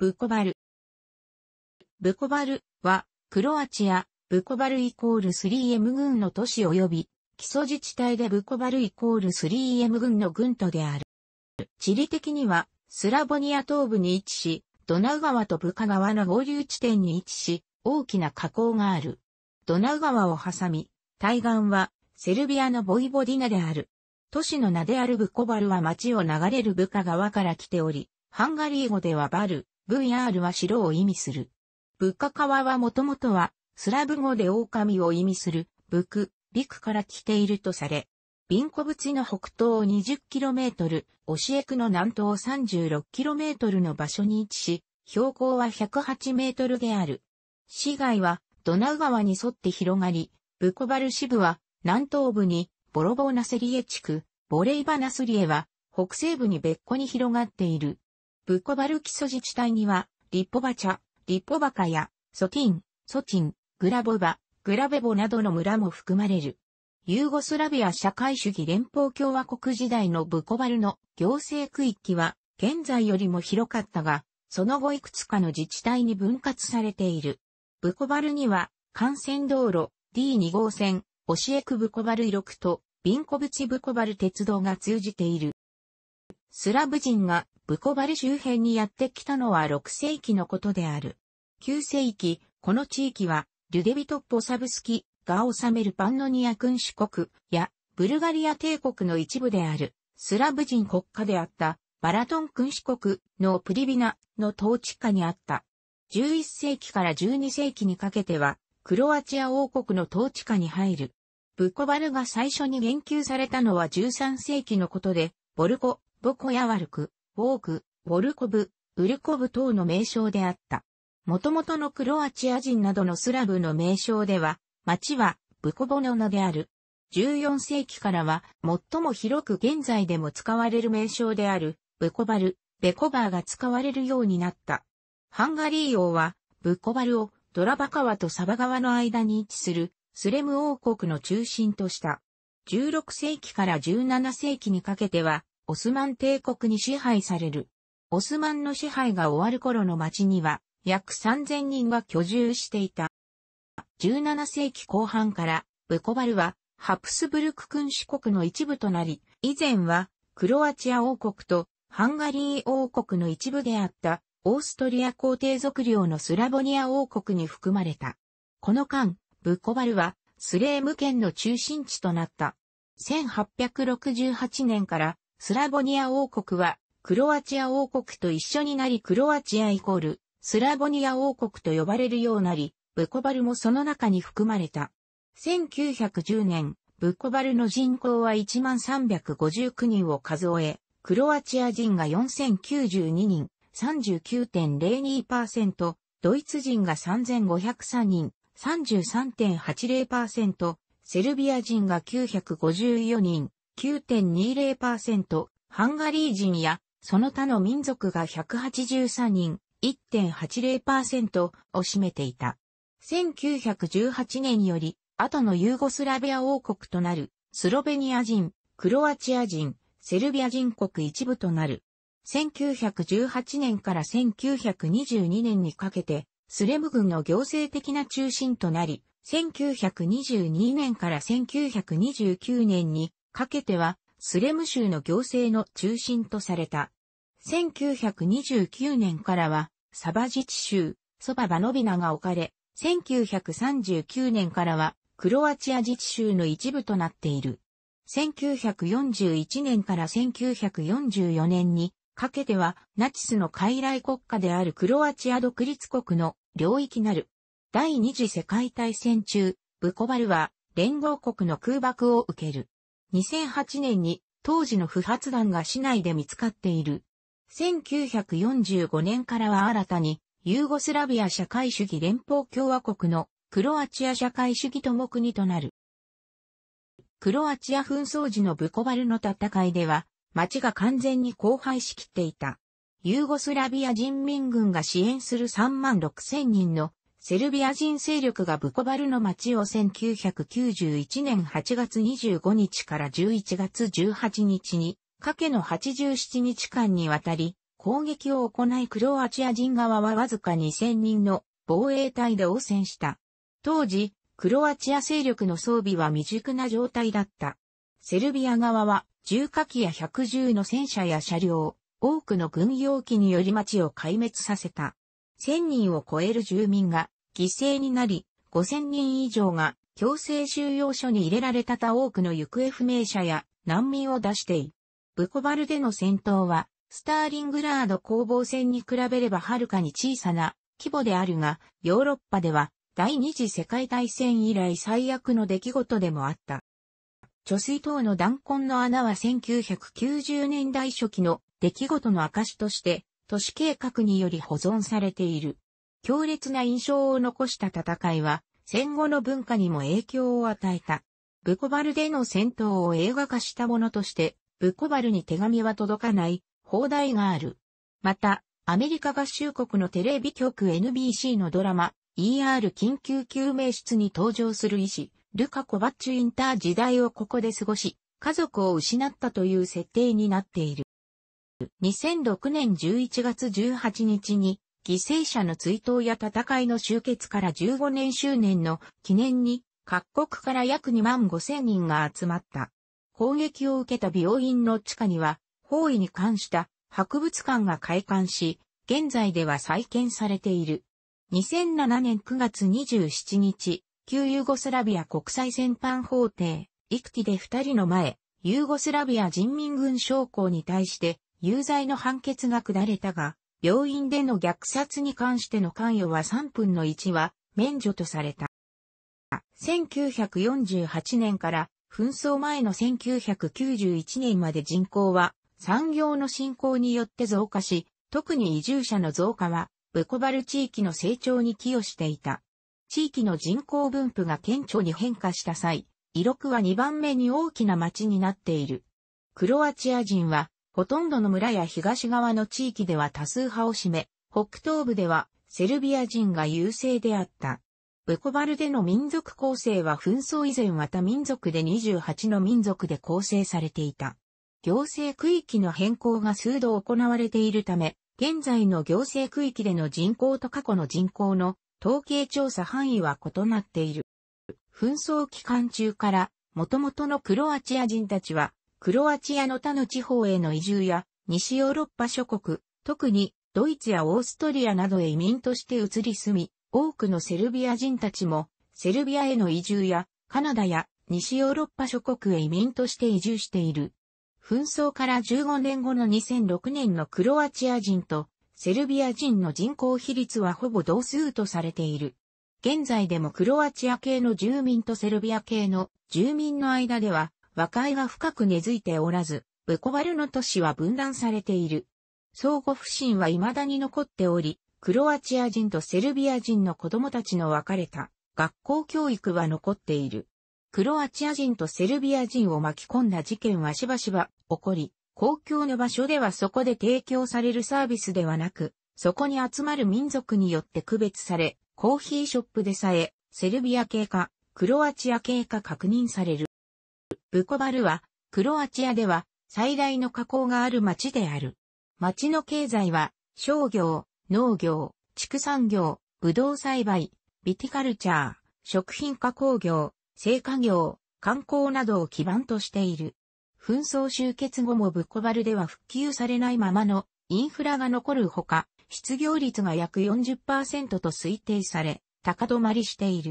ブコバル。ブコバルは、クロアチア、ブコバルイコール 3M 軍の都市及び、基礎自治体でブコバルイコール 3M 軍の軍都である。地理的には、スラボニア東部に位置し、ドナウ川とブカ川の合流地点に位置し、大きな河口がある。ドナウ川を挟み、対岸は、セルビアのボイボディナである。都市の名であるブコバルは町を流れるブカ川から来ており、ハンガリー語ではバル、VR は白を意味する。ブッカ川はもともとは、スラブ語で狼を意味する、ブク、陸から来ているとされ、ビンコブチの北東 20km、オシエクの南東 36km の場所に位置し、標高は108メートルである。市街はドナウ川に沿って広がり、ブコバル支部は南東部にボロボーナセリエ地区、ボレイバナスリエは北西部に別個に広がっている。ブコバル基礎自治体には、リッポバチャ、リッポバカや、ソティン、ソチン、グラボバ、グラベボなどの村も含まれる。ユーゴスラビア社会主義連邦共和国時代のブコバルの行政区域は、現在よりも広かったが、その後いくつかの自治体に分割されている。ブコバルには、幹線道路 D2 号線、オシエクブコバル6と、ビンコブチブコバル鉄道が通じている。スラブ人がブコバル周辺にやってきたのは6世紀のことである。9世紀、この地域は、リュデビトッポサブスキが治めるパンノニア君主国やブルガリア帝国の一部であるスラブ人国家であったバラトン君主国のプリビナの統治下にあった。11世紀から12世紀にかけてはクロアチア王国の統治下に入る。ブコバルが最初に言及されたのは13世紀のことで、ボルコボコヤワルク、ウォーク、ウォルコブ、ウルコブ等の名称であった。元々のクロアチア人などのスラブの名称では、町はブコボノナである。14世紀からは最も広く現在でも使われる名称である、ブコバル、ベコバーが使われるようになった。ハンガリー王は、ブコバルをドラバ川とサバ川の間に位置するスレム王国の中心とした。16世紀から17世紀にかけては、オスマン帝国に支配される。オスマンの支配が終わる頃の町には約3000人が居住していた。17世紀後半からブコバルはハプスブルク君主国の一部となり、以前はクロアチア王国とハンガリー王国の一部であったオーストリア皇帝族領のスラボニア王国に含まれた。この間、ブコバルはスレーム県の中心地となった。1868年からスラボニア王国は、クロアチア王国と一緒になりクロアチアイコール、スラボニア王国と呼ばれるようなり、ブコバルもその中に含まれた。1910年、ブコバルの人口は1359人を数え、クロアチア人が4092人、39.02%、ドイツ人が3503人、33.80%、セルビア人が954人、9.20%、ハンガリー人やその他の民族が183人、1.80%を占めていた。1918年より、後のユーゴスラビア王国となる、スロベニア人、クロアチア人、セルビア人国一部となる。1918年から1922年にかけて、スレム軍の行政的な中心となり、1922年から1929年にかけては、スレム州の行政の中心とされた。1929年からは、サバ自治州、ソババノビナが置かれ、1939年からは、クロアチア自治州の一部となっている。1941年から1944年に、かけては、ナチスの傀儡国家であるクロアチア独立国の領域なる。第二次世界大戦中、ブコバルは、連合国の空爆を受ける。2008年に当時の不発弾が市内で見つかっている。1945年からは新たに、ユーゴスラビア社会主義連邦共和国のクロアチア社会主義とも国となる。クロアチア紛争時のブコバルの戦いでは、町が完全に荒廃しきっていた。ユーゴスラビア人民軍が支援する3万6千人のセルビア人勢力がブコバルの町を1991年8月25日から11月18日に、かけの87日間にわたり、攻撃を行いクロアチア人側はわずか2000人の防衛隊で応戦した。当時、クロアチア勢力の装備は未熟な状態だった。セルビア側は重火器や110の戦車や車両、多くの軍用機により町を壊滅させた。1000人を超える住民が犠牲になり、5000人以上が強制収容所に入れられた他多くの行方不明者や難民を出してい。ブコバルでの戦闘は、スターリングラード攻防戦に比べればはるかに小さな規模であるが、ヨーロッパでは第二次世界大戦以来最悪の出来事でもあった。貯水塔の弾痕の穴は1990年代初期の出来事の証として都市計画により保存されている。強烈な印象を残した戦いは、戦後の文化にも影響を与えた。ブコバルでの戦闘を映画化したものとして、ブコバルに手紙は届かない、放題がある。また、アメリカ合衆国のテレビ局 NBC のドラマ、ER 緊急救命室に登場する医師、ルカ・コバッチュ・インター時代をここで過ごし、家族を失ったという設定になっている。2006年11月18日に、犠牲者の追悼や戦いの終結から15年周年の記念に、各国から約2万5千人が集まった。攻撃を受けた病院の地下には、包囲に関した博物館が開館し、現在では再建されている。2007年9月27日、旧ユーゴスラビア国際戦犯法廷、イクティで2人の前、ユーゴスラビア人民軍将校に対して、有罪の判決が下れたが、病院での虐殺に関しての関与は3分の1は免除とされた。1948年から紛争前の1991年まで人口は産業の振興によって増加し、特に移住者の増加は、ブコバル地域の成長に寄与していた。地域の人口分布が顕著に変化した際、イロクは2番目に大きな町になっている。クロアチア人はほとんどの村や東側の地域では多数派を占め、北東部ではセルビア人が優勢であった。ブコバルでの民族構成は紛争以前は他民族で28の民族で構成されていた。行政区域の変更が数度行われているため、現在の行政区域での人口と過去の人口の統計調査範囲は異なっている。紛争期間中から、元々のクロアチア人たちはクロアチアの他の地方への移住や、西ヨーロッパ諸国、特にドイツやオーストリアなどへ移民として移り住み、多くのセルビア人たちも、セルビアへの移住や、カナダや西ヨーロッパ諸国へ移民として移住している。紛争から15年後の2006年のクロアチア人とセルビア人の人口比率はほぼ同数とされている。現在でもクロアチア系の住民とセルビア系の住民の間では和解が深く根付いておらず、ブコバルの都市は分断されている。相互不信は未だに残っており、クロアチア人とセルビア人の子供たちの別れた学校教育は残っている。クロアチア人とセルビア人を巻き込んだ事件はしばしば起こり、公共の場所ではそこで提供されるサービスではなく、そこに集まる民族によって区別され、コーヒーショップでさえ、セルビア系か、クロアチア系か確認される。ブコバルは、クロアチアでは最大の加工がある町である。町の経済は、商業、農業、畜産業、ぶどう栽培、ビティカルチャー、食品加工業、製菓業、観光などを基盤としている。紛争終結後もブコバルでは復旧されないままのインフラが残るほか、失業率が約40%と推定され、高止まりしている。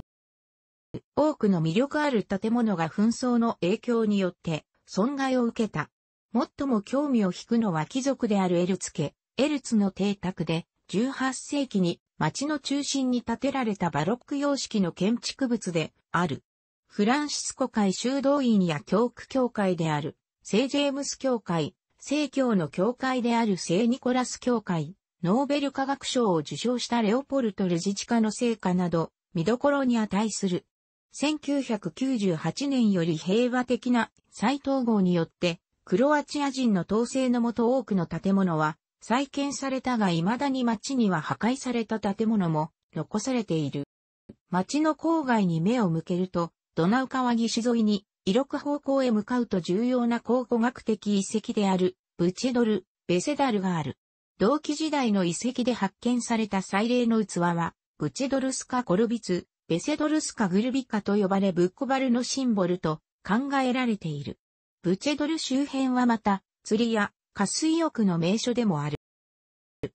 多くの魅力ある建物が紛争の影響によって損害を受けた。最も興味を引くのは貴族であるエルツ家、エルツの邸宅で、18世紀に町の中心に建てられたバロック様式の建築物である。フランシスコ会修道院や教区教会である、聖ジェームス教会、聖教の教会である聖ニコラス教会、ノーベル化学賞を受賞したレオポルト・ルジチカの成果など、見どころに値する1998年より平和的な再統合によって、クロアチア人の統制のもと多くの建物は再建されたが未だに町には破壊された建物も残されている。町の郊外に目を向けると、ドナウ川岸沿いに、異く方向へ向かうと重要な考古学的遺跡である、ブチェドル、ベセダルがある。同期時代の遺跡で発見された祭礼の器は、ブチェドルスカコルビツ、ベセドルスカ・グルビカと呼ばれブッコバルのシンボルと考えられている。ブチェドル周辺はまた、釣りや下水浴の名所でもある。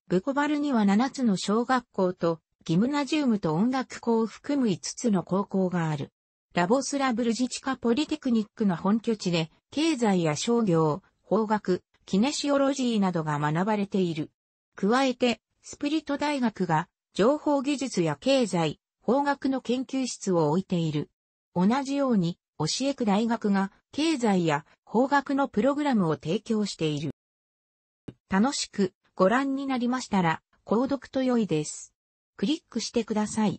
ブコバルには7つの小学校と、ギムナジウムと音楽校を含む5つの高校がある。ラボスラブル自治カポリテクニックの本拠地で、経済や商業、法学、キネシオロジーなどが学ばれている。加えて、スプリット大学が、情報技術や経済、法学の研究室を置いている。同じように、教えく大学が経済や法学のプログラムを提供している。楽しくご覧になりましたら、購読と良いです。クリックしてください。